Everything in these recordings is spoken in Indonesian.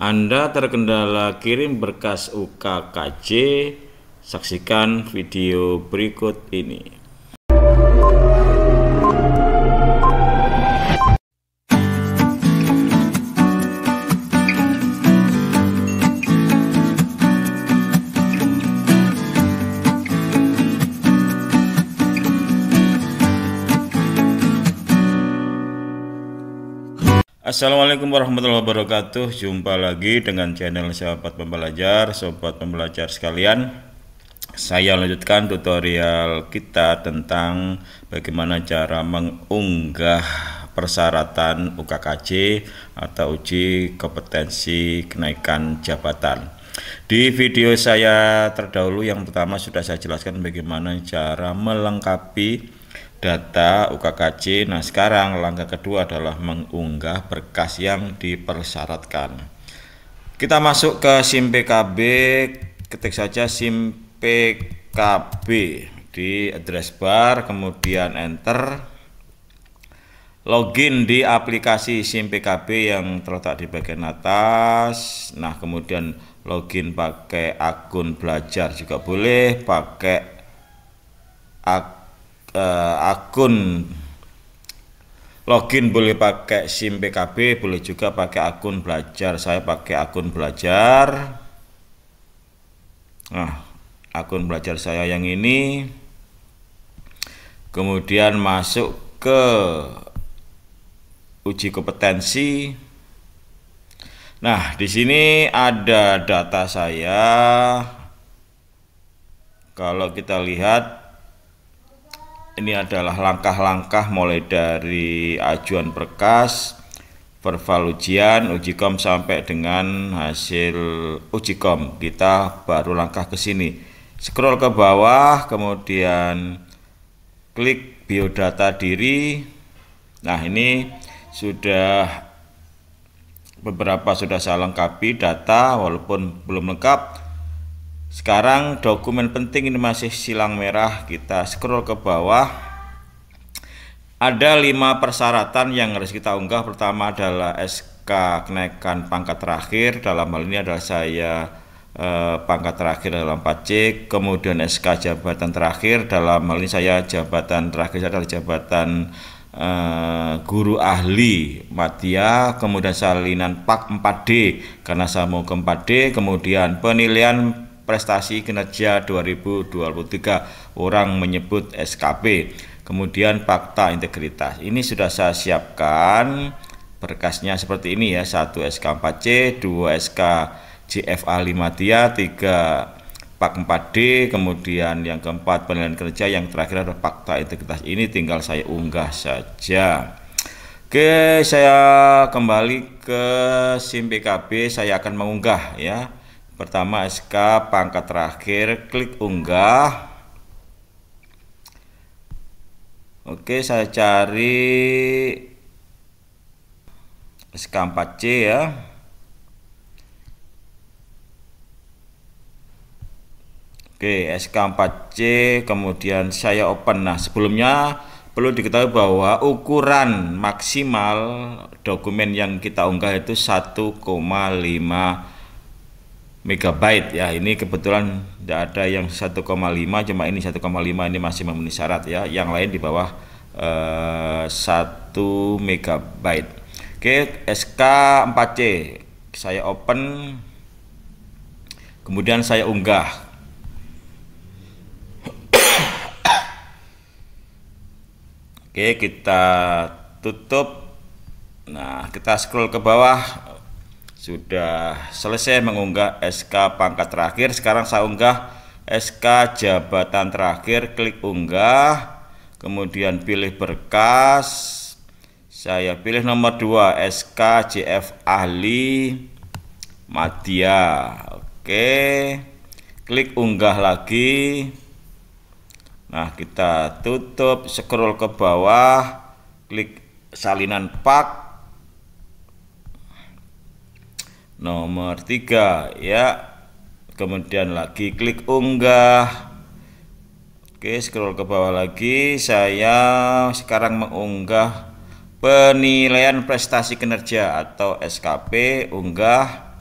Anda terkendala kirim berkas UKKJ, saksikan video berikut ini. Assalamualaikum warahmatullahi wabarakatuh. Jumpa lagi dengan channel Sahabat Pembelajar, Sobat Pembelajar sekalian. Saya lanjutkan tutorial kita tentang bagaimana cara mengunggah persyaratan UKKJ atau uji kompetensi kenaikan jabatan. Di video saya terdahulu yang pertama sudah saya jelaskan bagaimana cara melengkapi data UKKC. Nah, sekarang langkah kedua adalah mengunggah berkas yang dipersyaratkan. Kita masuk ke SIM PKB, ketik saja SIM PKB di address bar, kemudian enter. Login di aplikasi SIM PKB yang terletak di bagian atas. Nah, kemudian login pakai akun belajar juga boleh, pakai akun uh, akun login boleh pakai SIM PKB, boleh juga pakai akun belajar. Saya pakai akun belajar. Nah, akun belajar saya yang ini. Kemudian masuk ke uji kompetensi. Nah, di sini ada data saya. Kalau kita lihat ini adalah langkah-langkah mulai dari ajuan berkas, verbal ujian, ujikom sampai dengan hasil ujikom. Kita baru langkah ke sini. Scroll ke bawah, kemudian klik biodata diri. Nah, ini sudah beberapa sudah saya lengkapi data walaupun belum lengkap sekarang dokumen penting ini masih silang merah, kita scroll ke bawah. Ada lima persyaratan yang harus kita unggah. Pertama adalah SK kenaikan pangkat terakhir. Dalam hal ini adalah saya eh, pangkat terakhir dalam pacik Kemudian SK jabatan terakhir. Dalam hal ini saya jabatan terakhir adalah jabatan eh, guru ahli matia kemudian salinan Pak 4D karena saya mau ke 4D, kemudian penilaian prestasi kinerja 2023. Orang menyebut SKP. Kemudian fakta integritas. Ini sudah saya siapkan berkasnya seperti ini ya. 1 SK4C, 2 SK JFA5 dia, 3 Pak 4D, kemudian yang keempat penilaian kerja, yang terakhir adalah fakta integritas. Ini tinggal saya unggah saja. Oke, saya kembali ke SIM PKB, saya akan mengunggah ya pertama SK pangkat terakhir klik unggah Oke saya cari SK4C ya Oke, SK4C kemudian saya open. Nah, sebelumnya perlu diketahui bahwa ukuran maksimal dokumen yang kita unggah itu 1,5 megabyte ya ini kebetulan tidak ada yang 1,5 cuma ini 1,5 ini masih memenuhi syarat ya yang lain di bawah eh, 1 megabyte oke SK 4C saya open kemudian saya unggah Oke, kita tutup. Nah, kita scroll ke bawah sudah selesai mengunggah SK pangkat terakhir sekarang saya unggah SK jabatan terakhir klik unggah kemudian pilih berkas saya pilih nomor 2 SK JF ahli Madya oke klik unggah lagi nah kita tutup scroll ke bawah klik salinan pak nomor tiga ya kemudian lagi klik unggah oke scroll ke bawah lagi saya sekarang mengunggah penilaian prestasi kinerja atau SKP unggah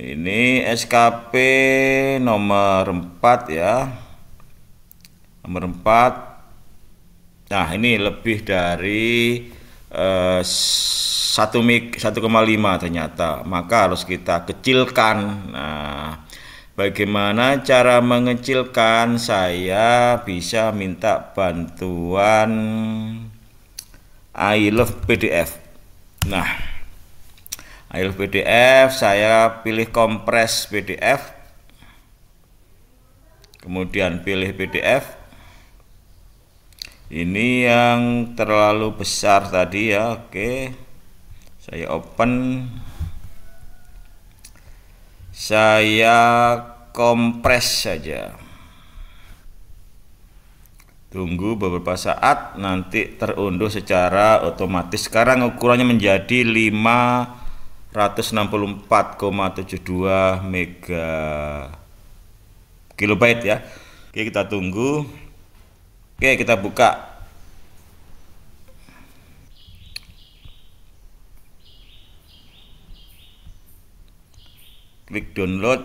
ini SKP nomor 4 ya nomor 4 nah ini lebih dari Eh, satu mik 1,5 ternyata maka harus kita kecilkan nah bagaimana cara mengecilkan saya bisa minta bantuan I love PDF nah I love PDF saya pilih kompres PDF kemudian pilih PDF ini yang terlalu besar tadi ya oke saya open saya kompres saja tunggu beberapa saat nanti terunduh secara otomatis sekarang ukurannya menjadi 564,72 mega kilobyte ya oke kita tunggu Oke, kita buka. Klik download.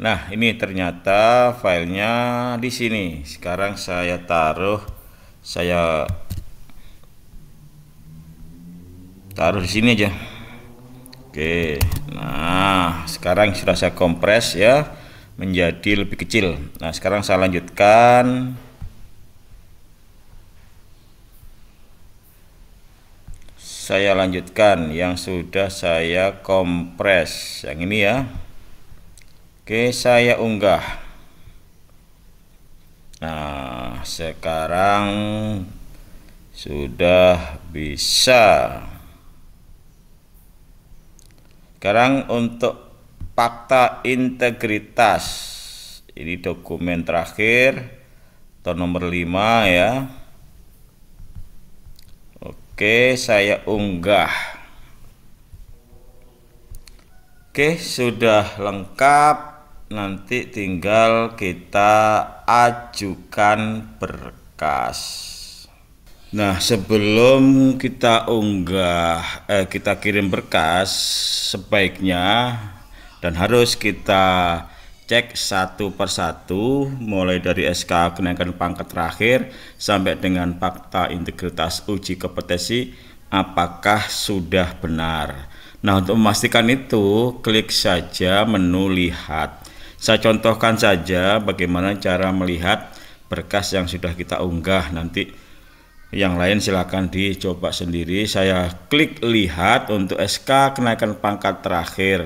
Nah, ini ternyata filenya di sini. Sekarang saya taruh saya taruh di sini aja. Oke. Nah, sekarang sudah saya kompres ya menjadi lebih kecil. Nah, sekarang saya lanjutkan saya lanjutkan yang sudah saya kompres yang ini ya Oke saya unggah Nah sekarang sudah bisa sekarang untuk fakta integritas ini dokumen terakhir atau nomor 5 ya Oke, saya unggah. Oke, sudah lengkap. Nanti tinggal kita ajukan berkas. Nah, sebelum kita unggah, eh, kita kirim berkas, sebaiknya dan harus kita cek satu persatu mulai dari SK kenaikan pangkat terakhir sampai dengan fakta integritas uji kompetensi apakah sudah benar. Nah, untuk memastikan itu, klik saja menu lihat. Saya contohkan saja bagaimana cara melihat berkas yang sudah kita unggah nanti yang lain silahkan dicoba sendiri saya klik lihat untuk SK kenaikan pangkat terakhir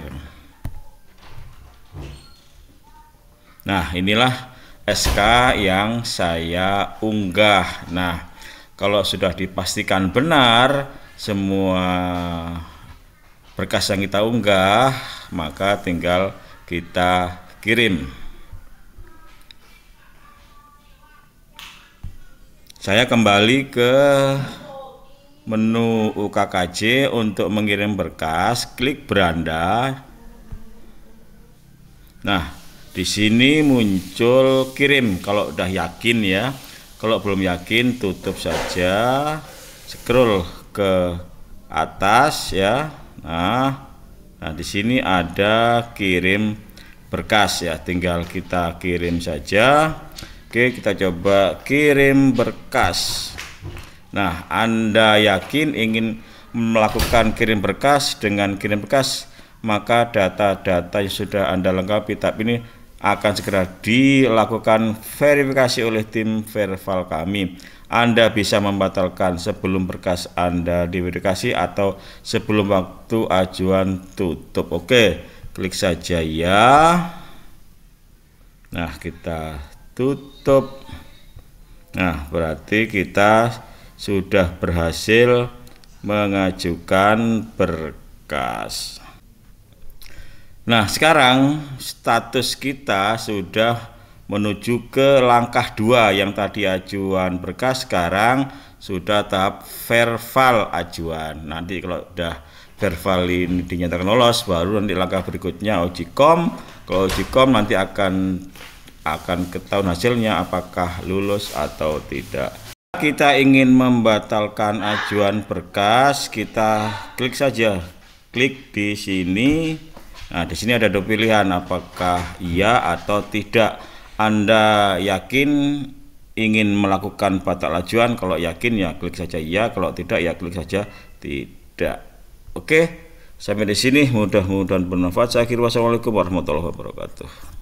Nah, inilah SK yang saya unggah. Nah, kalau sudah dipastikan benar semua berkas yang kita unggah, maka tinggal kita kirim. Saya kembali ke menu UKKJ untuk mengirim berkas, klik beranda. Nah, di sini muncul kirim kalau udah yakin ya. Kalau belum yakin tutup saja. Scroll ke atas ya. Nah, nah di sini ada kirim berkas ya. Tinggal kita kirim saja. Oke, kita coba kirim berkas. Nah, Anda yakin ingin melakukan kirim berkas dengan kirim berkas maka data-data yang sudah Anda lengkapi tapi ini akan segera dilakukan verifikasi oleh tim verval kami. Anda bisa membatalkan sebelum berkas Anda diverifikasi atau sebelum waktu ajuan tutup. Oke, klik saja ya. Nah, kita tutup. Nah, berarti kita sudah berhasil mengajukan berkas. Nah, sekarang status kita sudah menuju ke langkah dua yang tadi ajuan berkas sekarang sudah tahap verval ajuan. Nanti kalau sudah verval ini dinyatakan lolos baru nanti langkah berikutnya OJIKOM. Kalau OJIKOM nanti akan akan ketahuan hasilnya apakah lulus atau tidak. Kita ingin membatalkan ajuan berkas, kita klik saja klik di sini Nah, di sini ada dua pilihan apakah iya atau tidak. Anda yakin ingin melakukan batak lajuan? Kalau yakin ya klik saja iya, kalau tidak ya klik saja tidak. Oke. Sampai di sini mudah-mudahan bermanfaat. Saya akhiri wassalamualaikum warahmatullahi wabarakatuh.